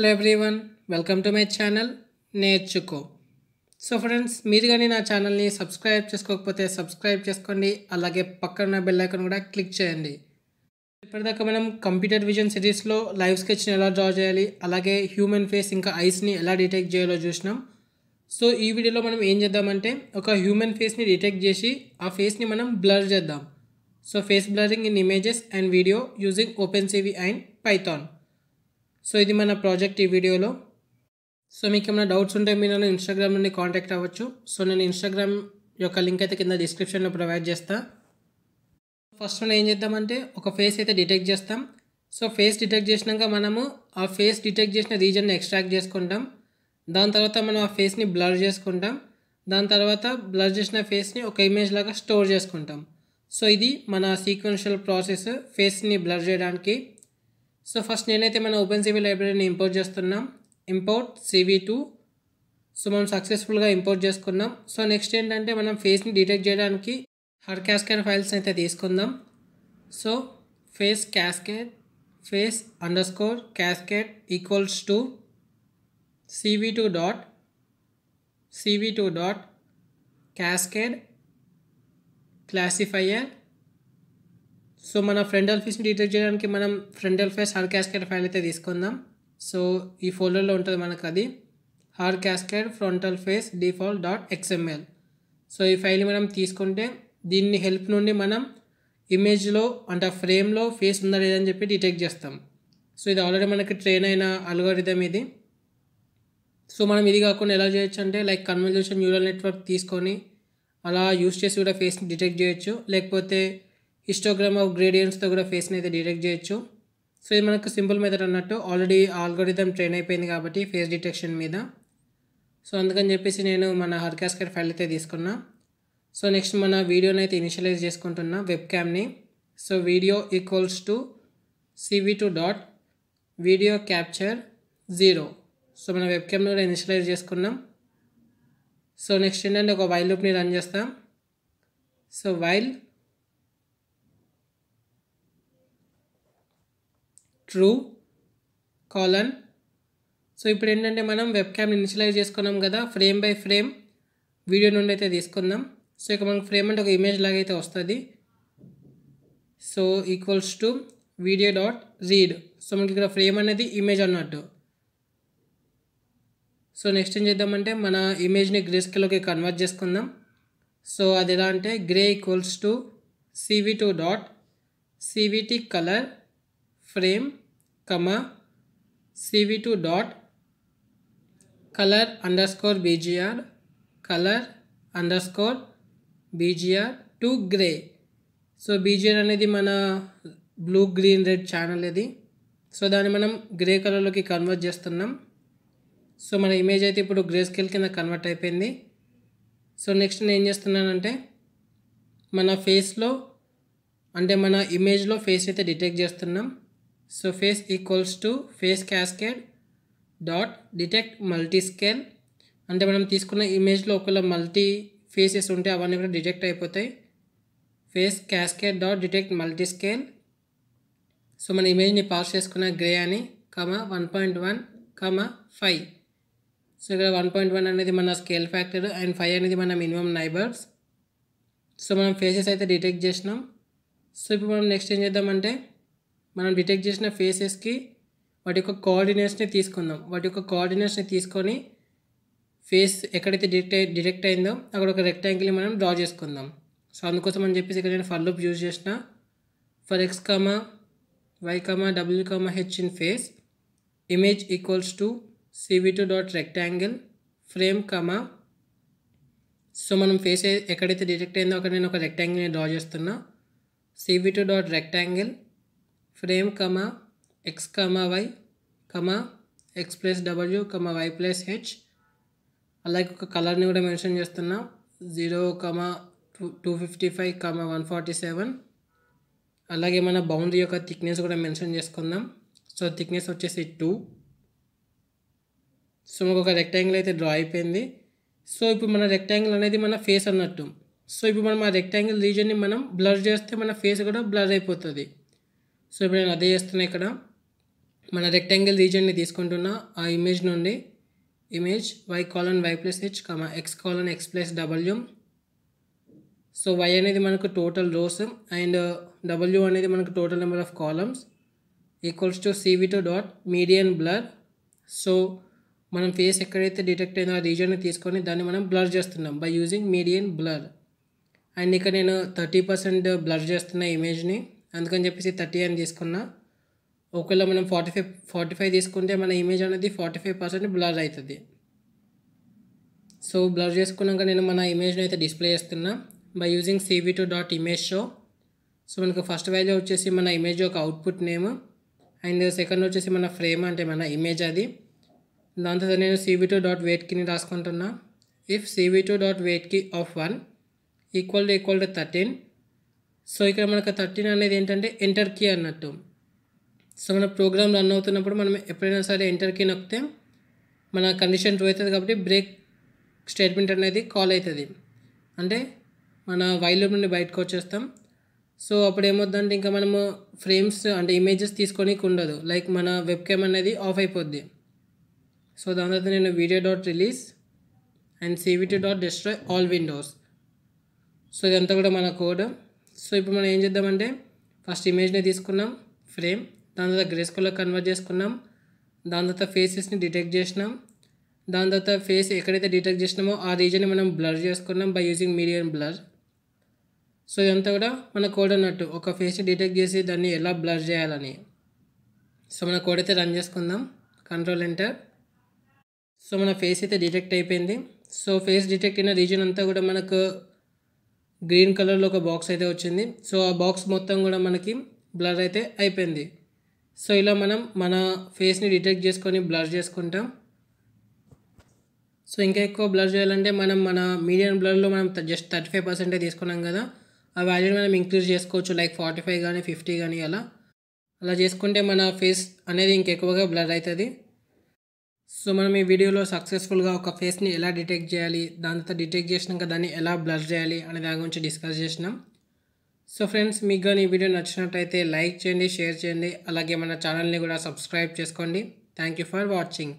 hello everyone welcome to my channel నేర్చుకో so friends మీరు కానీ నా ఛానల్ని సబ్స్క్రైబ్ చేసుకోకపోతే సబ్స్క్రైబ్ చేసుకోండి అలాగే పక్కన బెల్లైకన్ కూడా క్లిక్ చేయండి ఇప్పటిదాకా మనం కంప్యూటర్ విజన్ సిరీస్లో లైవ్ స్కెచ్ని ఎలా డ్రా చేయాలి అలాగే హ్యూమన్ ఫేస్ ఇంకా ఐస్ని ఎలా డిటెక్ట్ చేయాలో చూసినాం సో ఈ వీడియోలో మనం ఏం చేద్దామంటే ఒక హ్యూమన్ ఫేస్ని డిటెక్ట్ చేసి ఆ ఫేస్ని మనం బ్లర్ చేద్దాం so face blurring in images and video using open CV and Python so ఇది మన ప్రాజెక్ట్ ఈ వీడియోలో సో మీకు ఏమైనా డౌట్స్ ఉంటే మీరు నన్ను ఇన్స్టాగ్రామ్ నుండి కాంటాక్ట్ అవ్వచ్చు సో నేను ఇన్స్టాగ్రామ్ యొక్క లింక్ అయితే కింద డిస్క్రిప్షన్లో ప్రొవైడ్ చేస్తా ఫస్ట్ మనం ఏం చేద్దామంటే ఒక ఫేస్ అయితే డిటెక్ట్ చేస్తాం సో ఫేస్ డిటెక్ట్ చేసినాక మనము ఆ ఫేస్ డిటెక్ట్ చేసిన రీజన్ని ఎక్స్ట్రాక్ట్ చేసుకుంటాం దాని తర్వాత మనం ఆ ఫేస్ని బ్లర్ చేసుకుంటాం దాని తర్వాత బ్లర్ చేసిన ఫేస్ని ఒక ఇమేజ్ లాగా స్టోర్ చేసుకుంటాం సో ఇది మన సీక్వెన్షియల్ ప్రాసెస్ ఫేస్ని బ్లర్ చేయడానికి సో ఫస్ట్ నేనైతే మనం ఓపెన్ సివి లైబ్రరీని ఇంపోర్ట్ చేస్తున్నాం ఇంపోర్ట్ cv2 సో మనం సక్సెస్ఫుల్ గా ఇంపోర్ట్ చేసుకున్నాం సో నెక్స్ట్ ఏంటంటే మనం ఫేస్ ని డిటెక్ట్ చేయడానికి హర్ కాస్కేర్ ఫైల్స్ అయితే తీసుకుందాం so face cascade face under score cascade equals to cv2 dot cv2 dot cascade classifier so మన ఫ్రంట్ ఎల్ఫీస్ని డిటెక్ట్ చేయడానికి మనం ఫ్రంట్ ఎల్ఫీస్ హార్డ్ క్యాస్కేడ్ ఫైల్ అయితే తీసుకుందాం సో ఈ ఫోల్డర్లో ఉంటుంది మనకు అది Haar cascade frontal face default dot XML so ఈ ఫైల్ని మనం తీసుకుంటే దీన్ని హెల్ప్ నుండి మనం ఇమేజ్లో అంటే ఫ్రేమ్లో ఫేస్ ఉందా లేదని చెప్పి డిటెక్ట్ చేస్తాం సో ఇది ఆల్రెడీ మనకి ట్రైన్ అయిన అల్గోరిథం ఇది సో మనం ఇది కాకుండా ఎలా చేయొచ్చు అంటే లైక్ కన్వల్యూషన్ న్యూరల్ నెట్వర్క్ తీసుకొని అలా యూస్ చేసి కూడా ఫేస్ని డిటెక్ట్ చేయొచ్చు లేకపోతే హిస్టోగ్రామ్ ఆఫ్ గ్రేడియంట్స్తో కూడా ఫేస్ని అయితే డిటెక్ట్ చేయొచ్చు సో ఇది మనకు సింపుల్ మెథడ్ అన్నట్టు ఆల్రెడీ ఆల్గోరిథం ట్రైన్ అయిపోయింది కాబట్టి ఫేస్ డిటెక్షన్ మీద సో అందుకని చెప్పేసి నేను మన హర్కాస్కెట్ ఫైల్ అయితే తీసుకున్నా సో నెక్స్ట్ మన వీడియోని అయితే ఇనిషియలైజ్ చేసుకుంటున్నా వెబ్ క్యామ్ని so video equals to CV two dot video capture zero so మన వెబ్ క్యామ్ని కూడా ఇనిషియలైజ్ చేసుకున్నాం సో నెక్స్ట్ ఏంటంటే ఒక వైల్ లూప్ని రన్ చేస్తాం so while true colon so ఇప్పుడు ఏంటంటే మనం వెబ్ క్యామ్ ఇనిషియలైజ్ చేసుకున్నాం కదా ఫ్రేమ్ బై ఫ్రేమ్ వీడియో నుండి అయితే తీసుకుందాం సో ఇక మనకు ఫ్రేమ్ అంటే ఒక ఇమేజ్ లాగైతే వస్తుంది so equals to video dot read so మనకి ఇక్కడ ఫ్రేమ్ అనేది ఇమేజ్ అన్నట్టు సో నెక్స్ట్ ఏం చేద్దామంటే మన ఇమేజ్ని గ్రే స్కెల్లోకి కన్వర్ట్ చేసుకుందాం సో అది ఎలా అంటే grey equals to two dot CVT colour frame frame comma cv2 dot color underscore bgr color underscore BGR to grey so BGR అనేది మన బ్లూ గ్రీన్ రెడ్ ఛానల్ ఇది సో దాన్ని మనం గ్రే కలర్లోకి కన్వర్ట్ చేస్తున్నాం సో మన ఇమేజ్ అయితే ఇప్పుడు గ్రే స్కేల్ కింద కన్వర్ట్ అయిపోయింది సో నెక్స్ట్ నేను ఏం చేస్తున్నానంటే మన ఫేస్లో అంటే మన ఇమేజ్లో ఫేస్ అయితే డిటెక్ట్ చేస్తున్నాం so face equals to face cascade dot detect multi scale అంటే మనం తీసుకున్న ఇమేజ్లో ఒకవేళ మల్టీ ఫేసెస్ ఉంటే అవన్నీ కూడా డిటెక్ట్ అయిపోతాయి face cascade dot detect multi scale so మన ఇమేజ్ని పాస్ చేసుకున్న గ్రే అని comma one point one comma five so ఇక్కడ వన్ పాయింట్ వన్ అనేది మన స్కేల్ ఫ్యాక్టర్ అండ్ ఫైవ్ అనేది మన మినిమం నైబర్స్ సో మనం ఫేసెస్ అయితే డిటెక్ట్ చేసినాం సో ఇప్పుడు మనం నెక్స్ట్ ఏం చేద్దామంటే మనం డిటెక్ట్ చేసిన ఫేసెస్కి వాటి యొక్క కోఆర్డినేట్స్ని తీసుకుందాం వాటి యొక్క కోఆర్డినేట్స్ని తీసుకొని ఫేస్ ఎక్కడైతే డిటెక్ట్ డిటెక్ట్ అయిందో అక్కడ ఒక రెక్టాంగిల్ని మనం డ్రా చేసుకుందాం సో అందుకోసం అని చెప్పేసి ఇక్కడ నేను ఫర్ లూప్ యూజ్ చేసిన for X comma Y comma W comma H in face image equals to CV two dot rectangle frame comma so మనం ఫేస్ ఎక్కడైతే డిటెక్ట్ అయిందో అక్కడ నేను ఒక రెక్టాంగిల్ని డ్రా చేస్తున్నా CV two dot rectangle frame comma X comma Y comma X plus W comma Y plus H అలాగే ఒక కలర్ని కూడా మెన్షన్ చేస్తున్నాం zero comma two fifty five comma one forty seven అలాగే మన బౌండరీ యొక్క థిక్నెస్ కూడా మెన్షన్ చేసుకుందాం సో థిక్నెస్ వచ్చేసి టూ సో మాకు ఒక రెక్టాంగిల్ అయితే డ్రా అయిపోయింది సో ఇప్పుడు మన రెక్టాంగిల్ అనేది మన ఫేస్ అన్నట్టు సో ఇప్పుడు మనం ఆ రెక్టాంగిల్ రీజన్ని మనం బ్లర్ చేస్తే మన ఫేస్ కూడా బ్లర్ అయిపోతుంది సో ఇప్పుడు నేను అదే చేస్తున్నా ఇక్కడ మన రెక్టాంగిల్ రీజియన్ని తీసుకుంటున్న ఆ ఇమేజ్ నుండి image Y colon Y plus H comma X colon X plus W so Y అనేది మనకు టోటల్ రోస్ అండ్ డబ్ల్యూ అనేది మనకు total number of columns equals to CV two dot median blur so మనం face ఎక్కడైతే detect అయిందో ఆ రీజియన్ని తీసుకొని దాన్ని మనం బ్లర్ చేస్తున్నాం by using median blur and ఇక్కడ నేను థర్టీ పర్సెంట్ బ్లర్ చేస్తున్న ఇమేజ్ని అందుకని చెప్పేసి థర్టీ అని తీసుకున్నా ఒకవేళ మనం ఫార్టీ ఫైవ్ ఫార్టీ ఫైవ్ తీసుకుంటే మన ఇమేజ్ అనేది ఫార్టీ ఫైవ్ పర్సెంట్ బ్లర్ అవుతుంది సో బ్లర్ చేసుకున్నాక నేను మన ఇమేజ్ని అయితే డిస్ప్లే చేస్తున్నా by using CV two dot image show so మనకు ఫస్ట్ వాల్యూ వచ్చేసి మన ఇమేజ్ ఒక అవుట్పుట్ నేమ్ అండ్ సెకండ్ వచ్చేసి మన ఫ్రేమ్ అంటే మన ఇమేజ్ అది దాంతో నేను సీవీ టూ డాట్ వెయిట్కిని రాసుకుంటున్నా if CV two dot wait key of one equal to equal to thirteen so ఇక్కడ మనకు థర్టీన్ అనేది ఏంటంటే ఎంటర్ కీ అన్నట్టు సో మన ప్రోగ్రామ్ రన్ అవుతున్నప్పుడు మనం ఎప్పుడైనా సరే ఎంటర్ కీ నొక్కితే మన కండిషన్ ట్రూ అవుతుంది కాబట్టి బ్రేక్ స్టేట్మెంట్ అనేది కాల్ అవుతుంది అంటే మన వైల్ నుండి బయటకు వచ్చేస్తాం సో అప్పుడు ఏమవుతుందంటే ఇంకా మనము ఫ్రేమ్స్ అంటే ఇమేజెస్ తీసుకొని ఉండదు లైక్ మన వెబ్ క్యామ్ అనేది ఆఫ్ అయిపోద్ది సో దాని తర్వాత నేను video dot release and CVT dot destroy all windows so ఇదంతా కూడా మన కోడ్ సో ఇప్పుడు మనం ఏం చేద్దామంటే ఫస్ట్ ఇమేజ్ని తీసుకున్నాం ఫ్రేమ్ దాని తర్వాత గ్రేస్ కలర్ కన్వర్ట్ చేసుకున్నాం దాని తర్వాత ఫేసెస్ని డిటెక్ట్ చేసినాం దాని తర్వాత ఫేస్ ఎక్కడైతే డిటెక్ట్ చేసినామో ఆ రీజన్ని మనం బ్లర్ చేసుకున్నాం by using medium blur so ఇదంతా కూడా మన కోడ్ అన్నట్టు ఒక ఫేస్ని డిటెక్ట్ చేసి దాన్ని ఎలా బ్లర్ చేయాలని సో మన కోడ్ అయితే రన్ చేసుకుందాం కంట్రోల్ ఎంటర్ సో మన ఫేస్ అయితే డిటెక్ట్ అయిపోయింది సో ఫేస్ డిటెక్ట్ అయిన రీజన్ అంతా కూడా మనకు గ్రీన్ కలర్లో ఒక బాక్స్ అయితే వచ్చింది సో ఆ బాక్స్ మొత్తం కూడా మనకి బ్లర్ అయితే అయిపోయింది సో ఇలా మనం మన ఫేస్ని డిటెక్ట్ చేసుకొని బ్లర్ చేసుకుంటాం సో ఇంకా ఎక్కువ బ్లర్ చేయాలంటే మనం మన మీడియం బ్లర్లో మనం జస్ట్ థర్టీ ఫైవ్ పర్సెంటే తీసుకున్నాం కదా ఆ వాల్యూని మనం ఇంక్రీజ్ చేసుకోవచ్చు లైక్ ఫార్టీ ఫైవ్ కానీ ఫిఫ్టీ కానీ అలా అలా చేసుకుంటే మన ఫేస్ అనేది ఇంకెక్కువగా బ్లర్ అవుతుంది సో మనం ఈ వీడియోలో సక్సెస్ఫుల్గా ఒక ఫేస్ని ఎలా డిటెక్ట్ చేయాలి దాంతో డిటెక్ట్ చేసినాక దాన్ని ఎలా బ్లర్ చేయాలి అనే దాని గురించి డిస్కస్ చేసినాం సో ఫ్రెండ్స్ మీకు కానీ ఈ వీడియో నచ్చినట్టయితే లైక్ చేయండి షేర్ చేయండి అలాగే మన ఛానల్ని కూడా సబ్స్క్రైబ్ చేసుకోండి థ్యాంక్ ఫర్ వాచింగ్